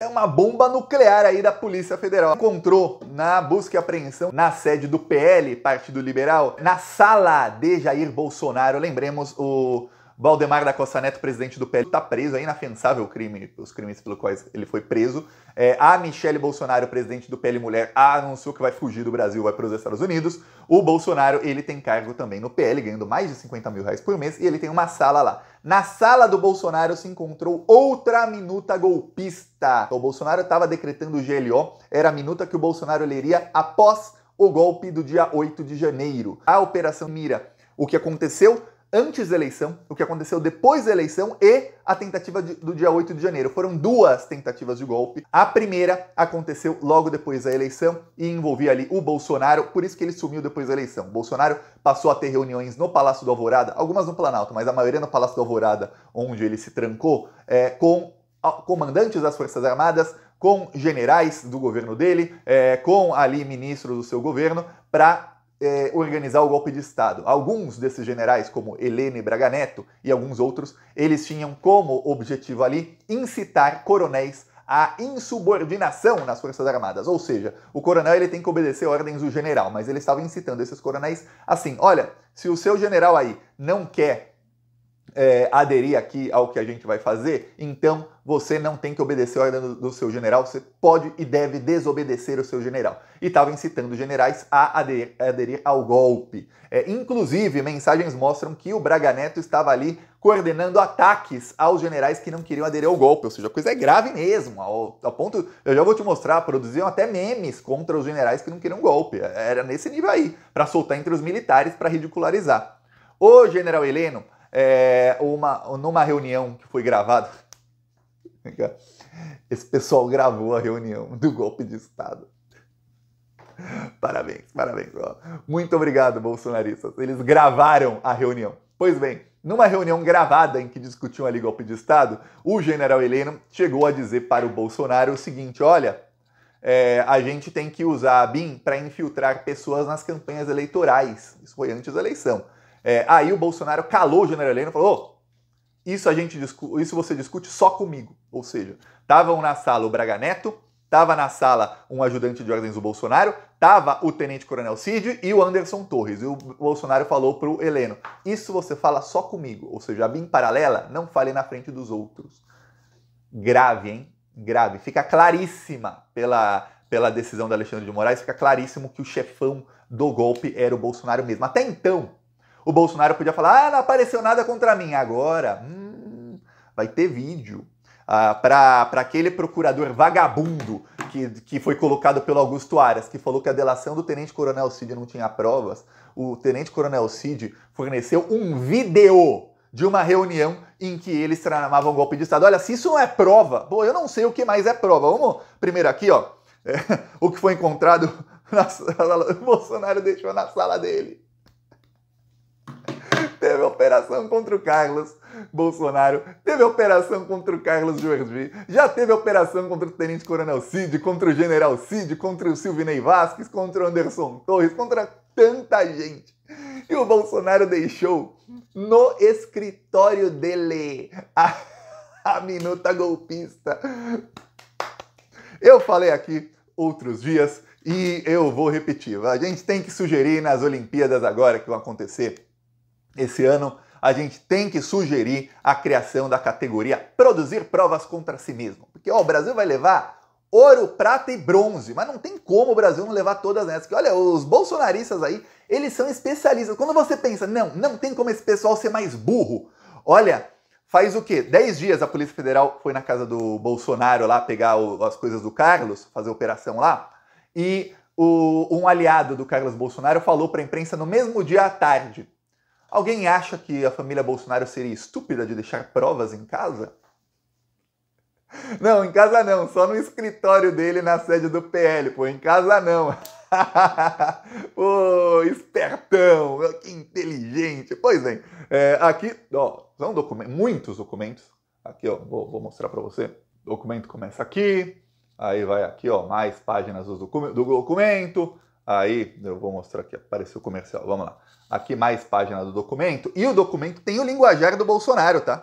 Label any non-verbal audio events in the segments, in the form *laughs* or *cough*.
É uma bomba nuclear aí da Polícia Federal. Encontrou na busca e apreensão na sede do PL, Partido Liberal, na sala de Jair Bolsonaro. Lembremos o Valdemar da Costa Neto, presidente do PL, está preso, é inafensável o crime, os crimes pelos quais ele foi preso. É, a Michele Bolsonaro, presidente do PL Mulher, anunciou que vai fugir do Brasil, vai para os Estados Unidos. O Bolsonaro, ele tem cargo também no PL, ganhando mais de 50 mil reais por mês, e ele tem uma sala lá. Na sala do Bolsonaro se encontrou outra minuta golpista. O Bolsonaro estava decretando o GLO, era a minuta que o Bolsonaro leria após o golpe do dia 8 de janeiro. A Operação Mira. O que aconteceu antes da eleição, o que aconteceu depois da eleição e a tentativa de, do dia 8 de janeiro. Foram duas tentativas de golpe. A primeira aconteceu logo depois da eleição e envolvia ali o Bolsonaro, por isso que ele sumiu depois da eleição. O Bolsonaro passou a ter reuniões no Palácio do Alvorada, algumas no Planalto, mas a maioria no Palácio do Alvorada, onde ele se trancou, é, com comandantes das Forças Armadas, com generais do governo dele, é, com ali ministros do seu governo, para é, organizar o golpe de Estado. Alguns desses generais, como Helene Braga Neto e alguns outros, eles tinham como objetivo ali incitar coronéis à insubordinação nas Forças Armadas. Ou seja, o coronel ele tem que obedecer ordens do general, mas ele estava incitando esses coronéis assim: olha, se o seu general aí não quer é, aderir aqui ao que a gente vai fazer, então você não tem que obedecer a ordem do, do seu general, você pode e deve desobedecer o seu general. E estava incitando generais a aderir, a aderir ao golpe. É, inclusive, mensagens mostram que o Braga Neto estava ali coordenando ataques aos generais que não queriam aderir ao golpe, ou seja, a coisa é grave mesmo, ao, ao ponto, eu já vou te mostrar, produziam até memes contra os generais que não queriam golpe, é, era nesse nível aí, para soltar entre os militares, para ridicularizar. O general Heleno é, uma, numa reunião que foi gravada. *laughs* Esse pessoal gravou a reunião do golpe de Estado. Parabéns, parabéns. Muito obrigado, bolsonaristas. Eles gravaram a reunião. Pois bem, numa reunião gravada em que discutiam ali golpe de Estado, o general Heleno chegou a dizer para o Bolsonaro o seguinte: olha, é, a gente tem que usar a BIM para infiltrar pessoas nas campanhas eleitorais. Isso foi antes da eleição. É, aí o Bolsonaro calou o general Heleno e falou: oh, isso, a gente isso você discute só comigo. Ou seja, estavam na sala o Braga Neto, estava na sala um ajudante de ordens do Bolsonaro, estava o tenente-coronel Cid e o Anderson Torres. E o Bolsonaro falou para o Heleno: Isso você fala só comigo. Ou seja, a BIM paralela, não fale na frente dos outros. Grave, hein? Grave. Fica claríssima pela, pela decisão da Alexandre de Moraes, fica claríssimo que o chefão do golpe era o Bolsonaro mesmo. Até então, o Bolsonaro podia falar: ah, não apareceu nada contra mim. Agora, hum, vai ter vídeo. Ah, para aquele procurador vagabundo que, que foi colocado pelo Augusto Aras, que falou que a delação do Tenente Coronel Cid não tinha provas, o Tenente Coronel Cid forneceu um vídeo de uma reunião em que eles tramavam um golpe de Estado. Olha, se isso não é prova, bom, eu não sei o que mais é prova. Vamos primeiro aqui, ó, é, *laughs* o que foi encontrado na sala, o Bolsonaro deixou na sala dele teve operação contra o Carlos Bolsonaro, teve operação contra o Carlos Jordi, já teve operação contra o Tenente Coronel Cid, contra o General Cid, contra o Silvinei Vasquez, contra o Anderson Torres, contra tanta gente. E o Bolsonaro deixou no escritório dele a, a minuta golpista. Eu falei aqui outros dias e eu vou repetir. A gente tem que sugerir nas Olimpíadas agora que vão acontecer esse ano a gente tem que sugerir a criação da categoria Produzir Provas contra Si mesmo. Porque ó, o Brasil vai levar ouro, prata e bronze, mas não tem como o Brasil não levar todas essas. Porque olha, os bolsonaristas aí, eles são especialistas. Quando você pensa, não, não tem como esse pessoal ser mais burro. Olha, faz o quê? Dez dias a Polícia Federal foi na casa do Bolsonaro lá pegar o, as coisas do Carlos, fazer operação lá, e o, um aliado do Carlos Bolsonaro falou para a imprensa no mesmo dia à tarde Alguém acha que a família Bolsonaro seria estúpida de deixar provas em casa? Não, em casa não, só no escritório dele na sede do PL, pô, em casa não. *laughs* Ô, espertão, que inteligente. Pois bem, é, aqui, ó, são documentos, muitos documentos. Aqui, ó, vou, vou mostrar para você. O documento começa aqui, aí vai aqui, ó, mais páginas do, docu do documento, Aí, eu vou mostrar aqui, apareceu o comercial, vamos lá. Aqui mais página do documento. E o documento tem o linguajar do Bolsonaro, tá?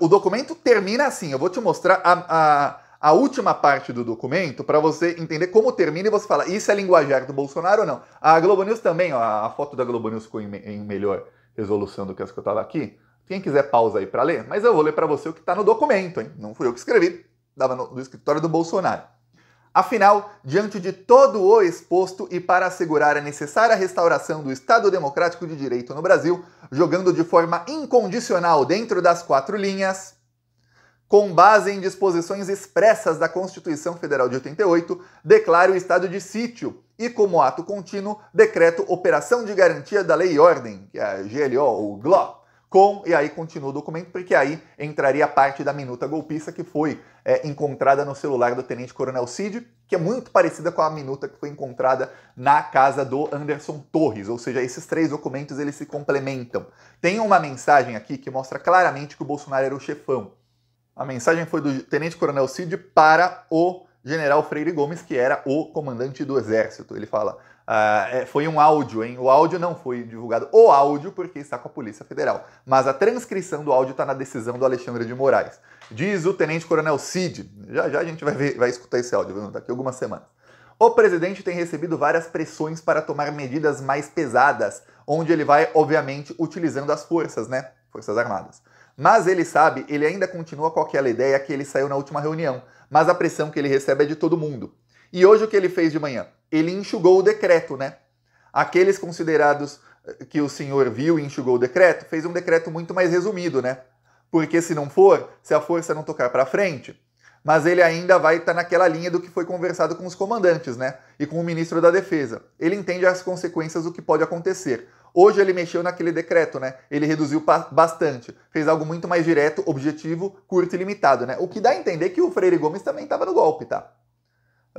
O documento termina assim, eu vou te mostrar a, a, a última parte do documento para você entender como termina e você fala, isso é linguajar do Bolsonaro ou não. A Globo News também, ó, a foto da Globo News ficou em, em melhor resolução do que as que eu estava aqui. Quem quiser pausa aí para ler, mas eu vou ler para você o que está no documento, hein? Não fui eu que escrevi, estava no, no escritório do Bolsonaro. Afinal, diante de todo o exposto e para assegurar a necessária restauração do Estado Democrático de Direito no Brasil, jogando de forma incondicional dentro das quatro linhas, com base em disposições expressas da Constituição Federal de 88, declaro o estado de sítio e, como ato contínuo, decreto Operação de Garantia da Lei e Ordem, que é a GLO ou GLO, com, e aí continua o documento, porque aí entraria a parte da minuta golpista que foi é, encontrada no celular do Tenente Coronel Cid, que é muito parecida com a minuta que foi encontrada na casa do Anderson Torres, ou seja, esses três documentos eles se complementam. Tem uma mensagem aqui que mostra claramente que o Bolsonaro era o chefão. A mensagem foi do Tenente Coronel Cid para o General Freire Gomes, que era o comandante do exército. Ele fala: Uh, foi um áudio, hein? O áudio não foi divulgado, o áudio, porque está com a Polícia Federal. Mas a transcrição do áudio está na decisão do Alexandre de Moraes. Diz o tenente-coronel Cid. Já já a gente vai, ver, vai escutar esse áudio, daqui a algumas semanas. O presidente tem recebido várias pressões para tomar medidas mais pesadas, onde ele vai, obviamente, utilizando as forças, né? Forças Armadas. Mas ele sabe, ele ainda continua com aquela ideia que ele saiu na última reunião. Mas a pressão que ele recebe é de todo mundo. E hoje o que ele fez de manhã? Ele enxugou o decreto, né? Aqueles considerados eh, que o senhor viu e enxugou o decreto, fez um decreto muito mais resumido, né? Porque se não for, se a força não tocar para frente, mas ele ainda vai estar tá naquela linha do que foi conversado com os comandantes, né? E com o ministro da Defesa. Ele entende as consequências do que pode acontecer. Hoje ele mexeu naquele decreto, né? Ele reduziu bastante, fez algo muito mais direto, objetivo, curto e limitado, né? O que dá a entender que o Freire Gomes também estava no golpe, tá?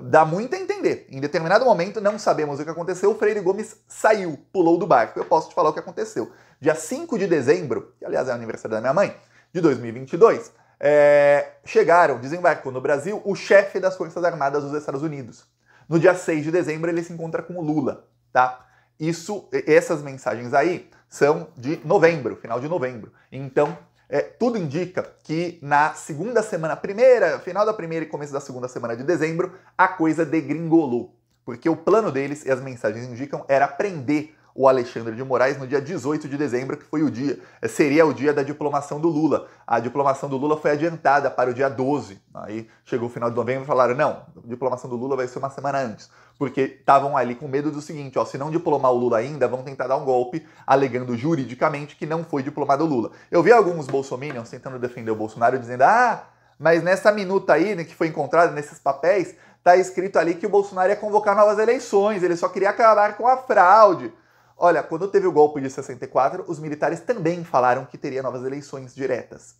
dá muito a entender. Em determinado momento, não sabemos o que aconteceu, O Freire Gomes saiu, pulou do barco. Eu posso te falar o que aconteceu. Dia 5 de dezembro, que aliás é o aniversário da minha mãe, de 2022, é, chegaram, desembarcou no Brasil o chefe das Forças Armadas dos Estados Unidos. No dia 6 de dezembro, ele se encontra com o Lula, tá? Isso, essas mensagens aí são de novembro, final de novembro. Então, é, tudo indica que na segunda semana, primeira, final da primeira e começo da segunda semana de dezembro, a coisa degringolou. Porque o plano deles, e as mensagens indicam, era prender o Alexandre de Moraes no dia 18 de dezembro, que foi o dia, seria o dia da diplomação do Lula. A diplomação do Lula foi adiantada para o dia 12. Aí chegou o final de novembro e falaram: não, a diplomação do Lula vai ser uma semana antes. Porque estavam ali com medo do seguinte: ó, se não diplomar o Lula ainda, vão tentar dar um golpe, alegando juridicamente que não foi diplomado o Lula. Eu vi alguns bolsominions tentando defender o Bolsonaro, dizendo: ah, mas nessa minuta aí, né, que foi encontrada nesses papéis, tá escrito ali que o Bolsonaro ia convocar novas eleições, ele só queria acabar com a fraude. Olha, quando teve o golpe de 64, os militares também falaram que teria novas eleições diretas.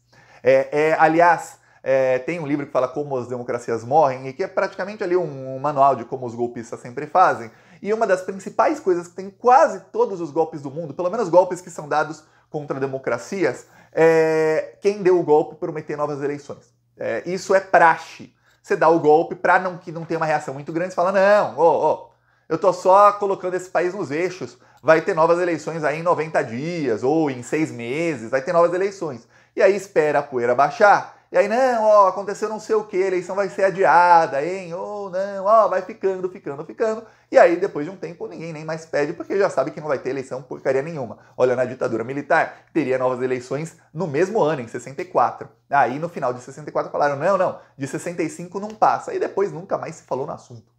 É, é, aliás, é, tem um livro que fala como as democracias morrem e que é praticamente ali um, um manual de como os golpistas sempre fazem. E uma das principais coisas que tem quase todos os golpes do mundo, pelo menos golpes que são dados contra democracias, é quem deu o golpe prometer novas eleições. É, isso é praxe. Você dá o golpe para não que não tenha uma reação muito grande, você fala, não, ô, oh, ô, oh, eu estou só colocando esse país nos eixos. Vai ter novas eleições aí em 90 dias ou em seis meses, vai ter novas eleições. E aí espera a poeira baixar. E aí, não, ó, aconteceu não sei o que, a eleição vai ser adiada, hein? Ou não, ó, vai ficando, ficando, ficando. E aí, depois de um tempo, ninguém nem mais pede, porque já sabe que não vai ter eleição porcaria nenhuma. Olha, na ditadura militar, teria novas eleições no mesmo ano, em 64. Aí, no final de 64, falaram, não, não, de 65 não passa. E depois nunca mais se falou no assunto.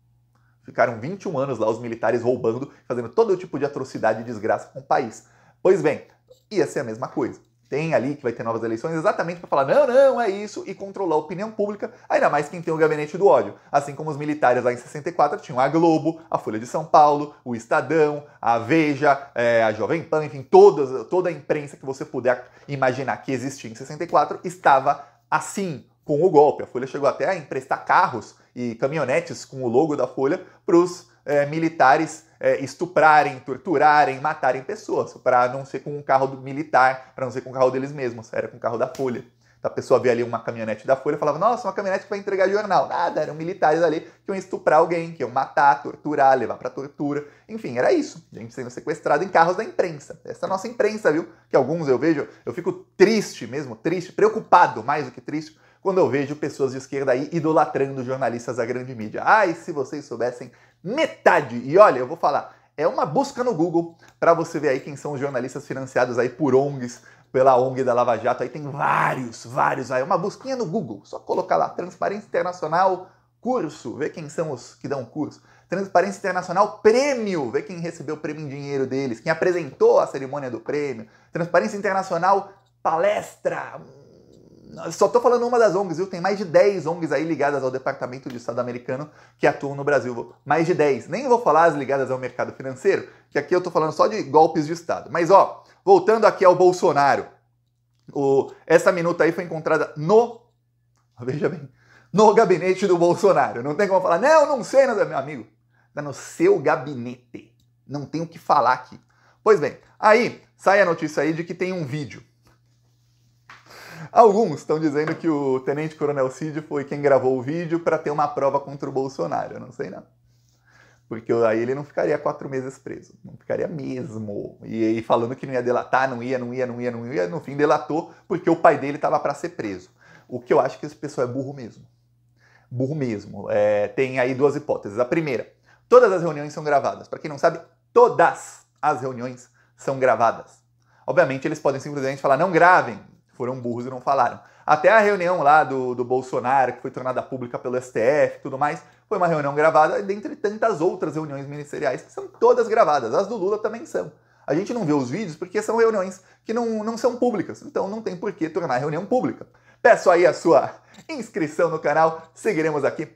Ficaram 21 anos lá os militares roubando, fazendo todo tipo de atrocidade e desgraça com o país. Pois bem, ia ser a mesma coisa. Tem ali que vai ter novas eleições exatamente para falar não, não, é isso e controlar a opinião pública, ainda mais quem tem o gabinete do ódio. Assim como os militares lá em 64 tinham a Globo, a Folha de São Paulo, o Estadão, a Veja, é, a Jovem Pan, enfim, todas, toda a imprensa que você puder imaginar que existia em 64 estava assim com o golpe. A Folha chegou até a emprestar carros e caminhonetes com o logo da Folha para os é, militares é, estuprarem, torturarem, matarem pessoas, para não ser com um carro do militar, para não ser com o carro deles mesmos, era com o carro da Folha. Então, a pessoa via ali uma caminhonete da Folha e falava, nossa, uma caminhonete que vai entregar jornal. Nada, eram militares ali que iam estuprar alguém, que iam matar, torturar, levar para tortura. Enfim, era isso. A gente sendo sequestrado em carros da imprensa. Essa é a nossa imprensa, viu? Que alguns eu vejo, eu fico triste mesmo, triste, preocupado mais do que triste, quando eu vejo pessoas de esquerda aí idolatrando jornalistas da grande mídia. Ai, se vocês soubessem metade! E olha, eu vou falar, é uma busca no Google para você ver aí quem são os jornalistas financiados aí por ONGs, pela ONG da Lava Jato. Aí tem vários, vários aí. É uma busquinha no Google, só colocar lá Transparência Internacional Curso, ver quem são os que dão curso. Transparência Internacional Prêmio, ver quem recebeu o prêmio em dinheiro deles, quem apresentou a cerimônia do prêmio. Transparência Internacional Palestra, só estou falando uma das ONGs, viu? Tem mais de 10 ONGs aí ligadas ao Departamento de Estado americano que atuam no Brasil. Mais de 10. Nem vou falar as ligadas ao mercado financeiro, que aqui eu estou falando só de golpes de Estado. Mas ó, voltando aqui ao Bolsonaro. O, essa minuta aí foi encontrada no. Veja bem. No gabinete do Bolsonaro. Não tem como falar, não, não sei, não, meu amigo. Tá no seu gabinete. Não tem o que falar aqui. Pois bem, aí sai a notícia aí de que tem um vídeo Alguns estão dizendo que o Tenente Coronel Cid foi quem gravou o vídeo para ter uma prova contra o Bolsonaro. Eu não sei não. Porque aí ele não ficaria quatro meses preso. Não ficaria mesmo. E aí falando que não ia delatar, não ia, não ia, não ia, não ia. No fim delatou porque o pai dele estava para ser preso. O que eu acho que esse pessoal é burro mesmo. Burro mesmo. É, tem aí duas hipóteses. A primeira, todas as reuniões são gravadas. Para quem não sabe, todas as reuniões são gravadas. Obviamente eles podem simplesmente falar, não gravem, foram burros e não falaram. Até a reunião lá do, do Bolsonaro, que foi tornada pública pelo STF e tudo mais, foi uma reunião gravada, dentre tantas outras reuniões ministeriais, que são todas gravadas. As do Lula também são. A gente não vê os vídeos porque são reuniões que não, não são públicas, então não tem por que tornar a reunião pública. Peço aí a sua inscrição no canal, seguiremos aqui